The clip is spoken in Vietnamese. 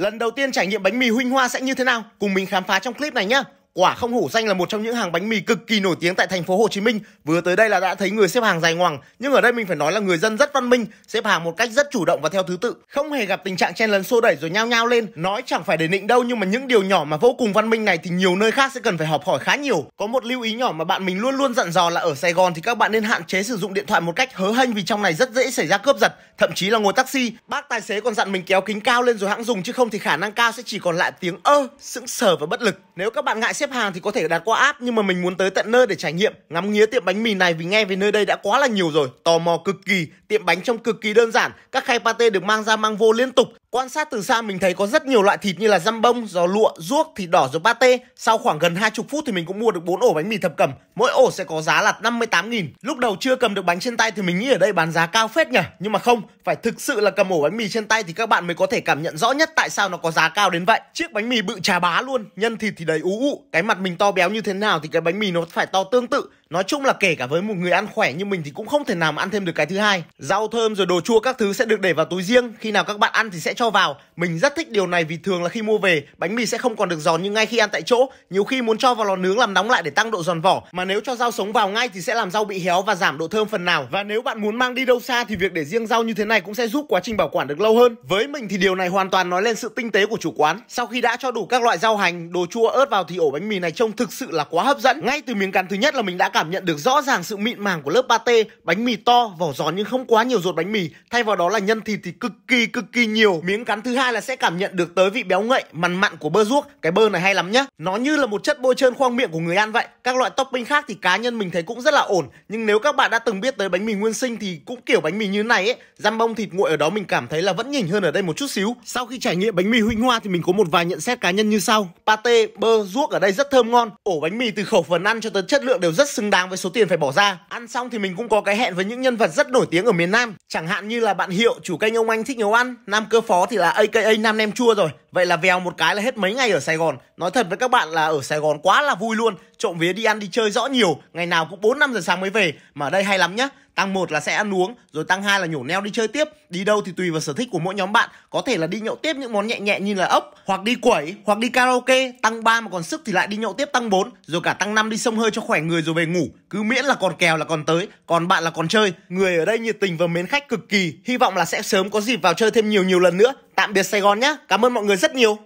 Lần đầu tiên trải nghiệm bánh mì huynh hoa sẽ như thế nào? Cùng mình khám phá trong clip này nhé! Quả không hổ danh là một trong những hàng bánh mì cực kỳ nổi tiếng tại thành phố Hồ Chí Minh. Vừa tới đây là đã thấy người xếp hàng dài ngoằng, nhưng ở đây mình phải nói là người dân rất văn minh, xếp hàng một cách rất chủ động và theo thứ tự, không hề gặp tình trạng chen lấn xô đẩy rồi nhao nhao lên. Nói chẳng phải để nịnh đâu nhưng mà những điều nhỏ mà vô cùng văn minh này thì nhiều nơi khác sẽ cần phải học hỏi khá nhiều. Có một lưu ý nhỏ mà bạn mình luôn luôn dặn dò là ở Sài Gòn thì các bạn nên hạn chế sử dụng điện thoại một cách hớ hênh vì trong này rất dễ xảy ra cướp giật, thậm chí là ngồi taxi, bác tài xế còn dặn mình kéo kính cao lên rồi hãng dùng chứ không thì khả năng cao sẽ chỉ còn lại tiếng ơ, sững sờ và bất lực. Nếu các bạn ngại xếp hàng thì có thể đặt qua app nhưng mà mình muốn tới tận nơi để trải nghiệm ngắm nghía tiệm bánh mì này vì nghe về nơi đây đã quá là nhiều rồi tò mò cực kỳ tiệm bánh trông cực kỳ đơn giản các khay pate được mang ra mang vô liên tục Quan sát từ xa mình thấy có rất nhiều loại thịt như là dăm bông, giò lụa, ruốc, thịt đỏ, rồi pate. Sau khoảng gần 20 phút thì mình cũng mua được 4 ổ bánh mì thập cẩm. Mỗi ổ sẽ có giá là 58.000. Lúc đầu chưa cầm được bánh trên tay thì mình nghĩ ở đây bán giá cao phết nhỉ. Nhưng mà không, phải thực sự là cầm ổ bánh mì trên tay thì các bạn mới có thể cảm nhận rõ nhất tại sao nó có giá cao đến vậy. Chiếc bánh mì bự trà bá luôn, nhân thịt thì đầy ú ụ. Cái mặt mình to béo như thế nào thì cái bánh mì nó phải to tương tự Nói chung là kể cả với một người ăn khỏe như mình thì cũng không thể nào mà ăn thêm được cái thứ hai. Rau thơm rồi đồ chua các thứ sẽ được để vào túi riêng, khi nào các bạn ăn thì sẽ cho vào. Mình rất thích điều này vì thường là khi mua về, bánh mì sẽ không còn được giòn như ngay khi ăn tại chỗ, nhiều khi muốn cho vào lò nướng làm nóng lại để tăng độ giòn vỏ, mà nếu cho rau sống vào ngay thì sẽ làm rau bị héo và giảm độ thơm phần nào. Và nếu bạn muốn mang đi đâu xa thì việc để riêng rau như thế này cũng sẽ giúp quá trình bảo quản được lâu hơn. Với mình thì điều này hoàn toàn nói lên sự tinh tế của chủ quán. Sau khi đã cho đủ các loại rau hành, đồ chua ớt vào thì ổ bánh mì này trông thực sự là quá hấp dẫn. Ngay từ miếng cắn thứ nhất là mình đã cảm cảm nhận được rõ ràng sự mịn màng của lớp pate, bánh mì to, vỏ giòn nhưng không quá nhiều ruột bánh mì, thay vào đó là nhân thịt thì cực kỳ cực kỳ nhiều. Miếng cắn thứ hai là sẽ cảm nhận được tới vị béo ngậy, mặn mặn của bơ ruốc, cái bơ này hay lắm nhá. Nó như là một chất bôi trơn khoang miệng của người ăn vậy. Các loại topping khác thì cá nhân mình thấy cũng rất là ổn, nhưng nếu các bạn đã từng biết tới bánh mì nguyên sinh thì cũng kiểu bánh mì như này ấy, răm bông thịt nguội ở đó mình cảm thấy là vẫn nhỉnh hơn ở đây một chút xíu. Sau khi trải nghiệm bánh mì Huỳnh Hoa thì mình có một vài nhận xét cá nhân như sau. Pate, bơ ruốc ở đây rất thơm ngon, ổ bánh mì từ khẩu phần ăn cho tới chất lượng đều rất xứng xứng đáng với số tiền phải bỏ ra. Ăn xong thì mình cũng có cái hẹn với những nhân vật rất nổi tiếng ở miền Nam, chẳng hạn như là bạn Hiệu chủ kênh ông anh thích nấu ăn, Nam Cơ Phó thì là AKA Nam Nem Chua rồi, Vậy là vèo một cái là hết mấy ngày ở Sài Gòn. Nói thật với các bạn là ở Sài Gòn quá là vui luôn. Trộm vía đi ăn đi chơi rõ nhiều, ngày nào cũng 4 5 giờ sáng mới về mà ở đây hay lắm nhá. Tăng một là sẽ ăn uống, rồi tăng hai là nhổ neo đi chơi tiếp. Đi đâu thì tùy vào sở thích của mỗi nhóm bạn, có thể là đi nhậu tiếp những món nhẹ nhẹ như là ốc, hoặc đi quẩy, hoặc đi karaoke, tăng ba mà còn sức thì lại đi nhậu tiếp tăng 4, rồi cả tăng 5 đi sông hơi cho khỏe người rồi về ngủ. Cứ miễn là còn kèo là còn tới, còn bạn là còn chơi. Người ở đây nhiệt tình và mến khách cực kỳ, hy vọng là sẽ sớm có dịp vào chơi thêm nhiều nhiều lần nữa tạm biệt Sài Gòn nhé. Cảm ơn mọi người rất nhiều.